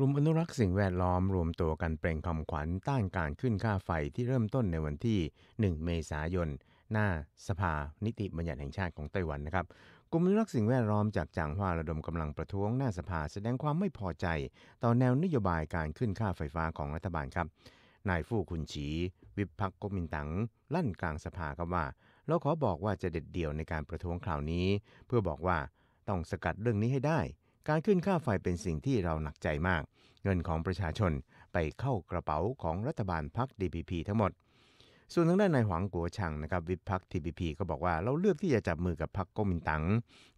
กลุ่มอนุรักษ์สิ่งแวดล้อมรวมตัวกันเปล่งคำขวัญต้านการขึ้นค่าไฟที่เริ่มต้นในวันที่ 1 เมษายน หน้าสภานิติบัญญัติแห่งชาติของไต้หวันนะครับกลุ่มอนุรักษ์สิ่งแวดล้อมจากจางฮวาระดมกำลังประท้วงหน้าสภาแสดงความไม่พอใจต่อแนวนโยบายการขึ้นค่าไฟฟ้าของรัฐบาลครับ นายฟู่คุนฉี วิพักกมินตังลั่นกลางสภาครับว่าเราขอบอกว่าจะเด็ดเดี่ยวในการประท้วงคราวนี้ เพื่อบอกว่าต้องสกัดเรื่องนี้ให้ได้การขึ้นค่าไฟเป็นสิ่งที่เราหนักใจมาก เงินของประชาชนไปเข้ากระเป๋าของรัฐบาลพรรค DPP ทั้งหมด ส่วนทางด้านนายหวังกัวชังนะครับวิพัก TPP ก็บอกว่าเราเลือกที่จะจับมือกับพรรคก๊กมินตั๋ง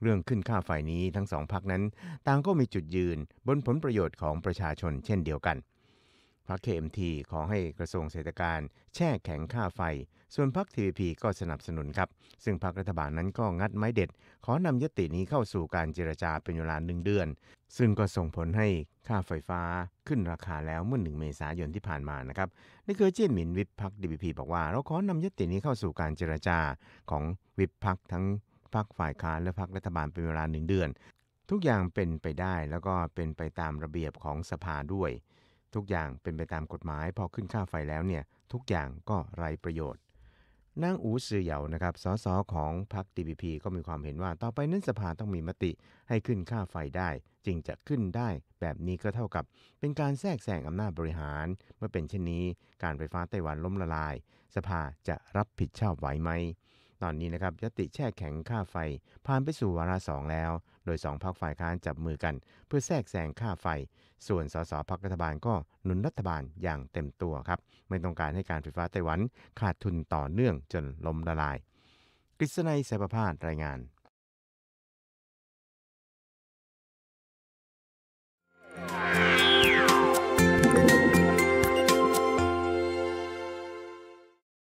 เรื่องขึ้นค่าไฟนี้ทั้งสองพรรคนั้น ต่างก็มีจุดยืน บนผลประโยชน์ของประชาชน เช่นเดียวกันพรรคเมทีขอให้กระทรวงเศรษฐการแช่แข็งค่าไฟ ส่วนพรรคทีพีก็สนับสนุนครับ ซึ่งพรรครัฐบาลนั้นก็งัดไม้เด็ด ขอนำยตินี้เข้าสู่การเจรจาเป็นเวลาหนึ่งเดือน ซึ่งก็ส่งผลให้ค่าไฟฟ้าขึ้นราคาแล้วเมื่อหนึ่งเมษายนที่ผ่านมานะครับ นี่คือเจนหมินวิปพรคดีีพีบอกว่า เราขอนำยตินี้เข้าสู่การเจรจาของวิปพรรคทั้งพรรคฝ่ายค้านและพรรครัฐบาลเป็นเวลาหนึ่งเดือน ทุกอย่างเป็นไปได้แล้วก็เป็นไปตามระเบียบของสภาด้วยทุกอย่างเป็นไปตามกฎหมายพอขึ้นค่าไฟแล้วเนี่ยทุกอย่างก็ไรประโยชน์ นางอูซือเหยานะครับสสของพรรค DPP ก็มีความเห็นว่าต่อไปนั้นสภาต้องมีมติให้ขึ้นค่าไฟได้จึงจะขึ้นได้แบบนี้ก็เท่ากับเป็นการแทรกแซงอำนาจบริหาร เมื่อเป็นเช่นนี้ การไฟฟ้าไต้หวันล้มละลาย สภาจะรับผิดชอบไหวไหมตอนนี้นะครับยติแช่แข็งค่าไฟผ่านไปสู่วาระสองแล้ว โดยสองพักฝ่ายค้านจับมือกัน เพื่อแทรกแซงค่าไฟ ส่วนสสพักรัฐบาลก็หนุนรัฐบาลอย่างเต็มตัวครับ ไม่ต้องการให้การไฟฟ้าไต้หวันขาดทุนต่อเนื่องจนล้มละลายกฤษณัยสายประพาส รายงาน